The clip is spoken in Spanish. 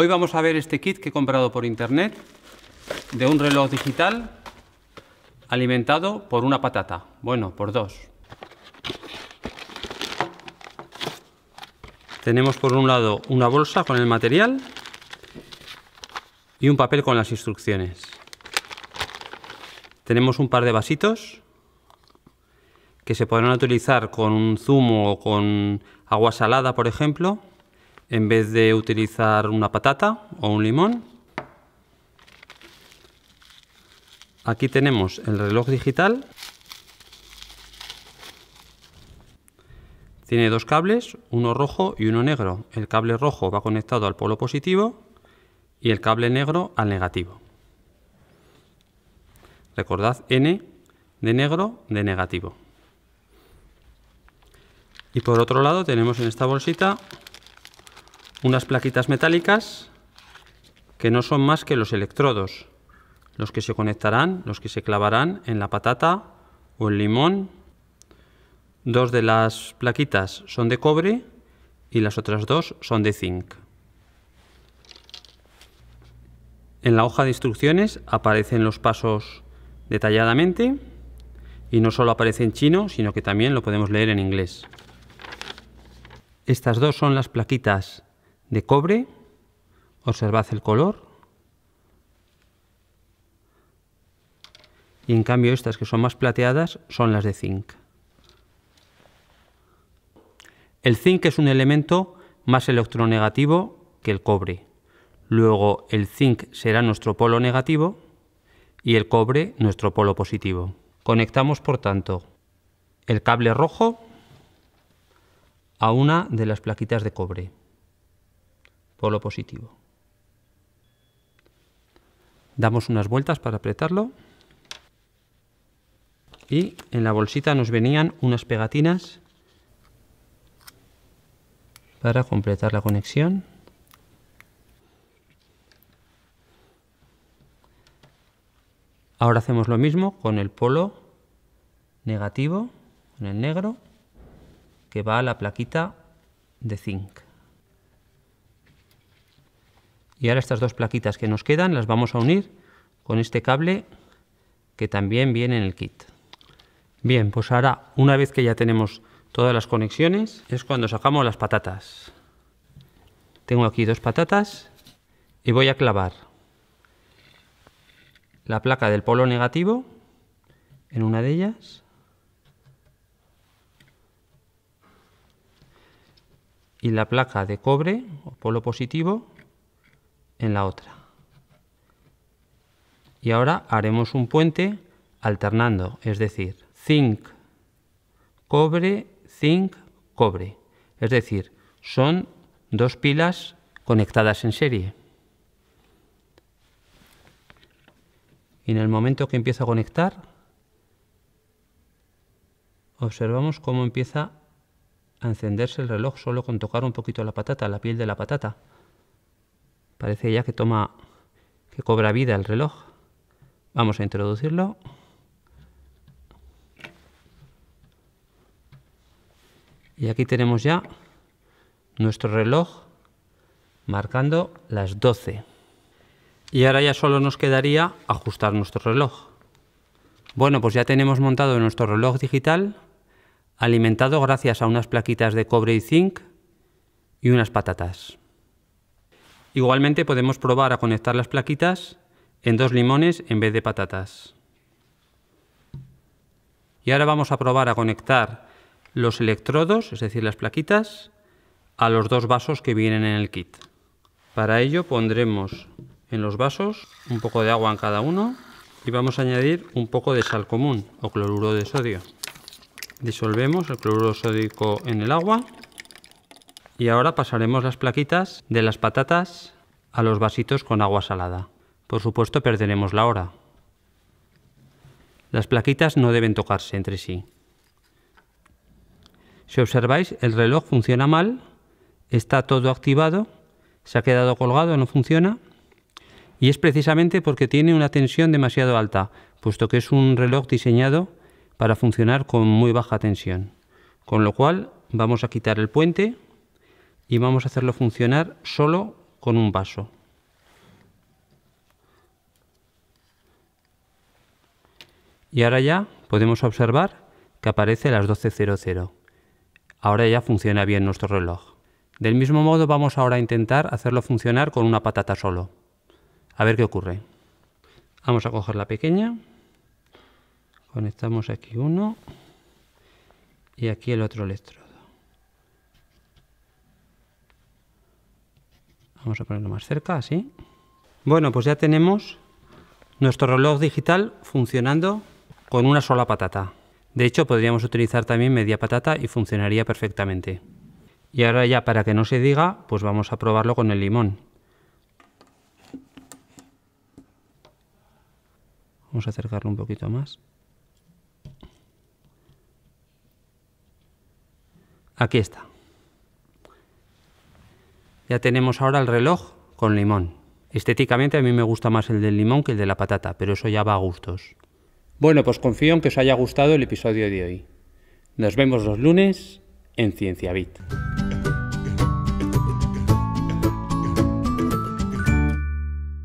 Hoy vamos a ver este kit que he comprado por internet de un reloj digital alimentado por una patata, bueno, por dos. Tenemos por un lado una bolsa con el material y un papel con las instrucciones. Tenemos un par de vasitos que se podrán utilizar con un zumo o con agua salada, por ejemplo en vez de utilizar una patata o un limón. Aquí tenemos el reloj digital. Tiene dos cables, uno rojo y uno negro. El cable rojo va conectado al polo positivo y el cable negro al negativo. Recordad N de negro de negativo. Y por otro lado tenemos en esta bolsita unas plaquitas metálicas que no son más que los electrodos, los que se conectarán, los que se clavarán en la patata o el limón. Dos de las plaquitas son de cobre y las otras dos son de zinc. En la hoja de instrucciones aparecen los pasos detalladamente y no solo aparece en chino, sino que también lo podemos leer en inglés. Estas dos son las plaquitas de cobre, observad el color, y en cambio estas que son más plateadas son las de zinc. El zinc es un elemento más electronegativo que el cobre. Luego el zinc será nuestro polo negativo y el cobre nuestro polo positivo. Conectamos, por tanto, el cable rojo a una de las plaquitas de cobre polo positivo. Damos unas vueltas para apretarlo. Y en la bolsita nos venían unas pegatinas para completar la conexión. Ahora hacemos lo mismo con el polo negativo, con el negro, que va a la plaquita de zinc. Y ahora estas dos plaquitas que nos quedan las vamos a unir con este cable que también viene en el kit. Bien, pues ahora una vez que ya tenemos todas las conexiones es cuando sacamos las patatas. Tengo aquí dos patatas y voy a clavar la placa del polo negativo en una de ellas. Y la placa de cobre o polo positivo en la otra. Y ahora haremos un puente alternando, es decir, zinc, cobre, zinc, cobre. Es decir, son dos pilas conectadas en serie. Y en el momento que empieza a conectar, observamos cómo empieza a encenderse el reloj solo con tocar un poquito la patata, la piel de la patata. Parece ya que toma, que cobra vida el reloj. Vamos a introducirlo. Y aquí tenemos ya nuestro reloj marcando las 12. Y ahora ya solo nos quedaría ajustar nuestro reloj. Bueno, pues ya tenemos montado nuestro reloj digital, alimentado gracias a unas plaquitas de cobre y zinc y unas patatas. Igualmente podemos probar a conectar las plaquitas en dos limones en vez de patatas. Y ahora vamos a probar a conectar los electrodos, es decir, las plaquitas, a los dos vasos que vienen en el kit. Para ello pondremos en los vasos un poco de agua en cada uno y vamos a añadir un poco de sal común o cloruro de sodio. Disolvemos el cloruro sódico en el agua y ahora pasaremos las plaquitas de las patatas a los vasitos con agua salada. Por supuesto perderemos la hora. Las plaquitas no deben tocarse entre sí. Si observáis, el reloj funciona mal, está todo activado, se ha quedado colgado, no funciona, y es precisamente porque tiene una tensión demasiado alta, puesto que es un reloj diseñado para funcionar con muy baja tensión. Con lo cual, vamos a quitar el puente y vamos a hacerlo funcionar solo con un vaso. Y ahora ya podemos observar que aparece las 12.00. Ahora ya funciona bien nuestro reloj. Del mismo modo vamos ahora a intentar hacerlo funcionar con una patata solo. A ver qué ocurre. Vamos a coger la pequeña. Conectamos aquí uno y aquí el otro electro. Vamos a ponerlo más cerca, así. Bueno, pues ya tenemos nuestro reloj digital funcionando con una sola patata. De hecho, podríamos utilizar también media patata y funcionaría perfectamente. Y ahora ya para que no se diga, pues vamos a probarlo con el limón. Vamos a acercarlo un poquito más. Aquí está. Ya tenemos ahora el reloj con limón. Estéticamente a mí me gusta más el del limón que el de la patata, pero eso ya va a gustos. Bueno, pues confío en que os haya gustado el episodio de hoy. Nos vemos los lunes en Cienciabit.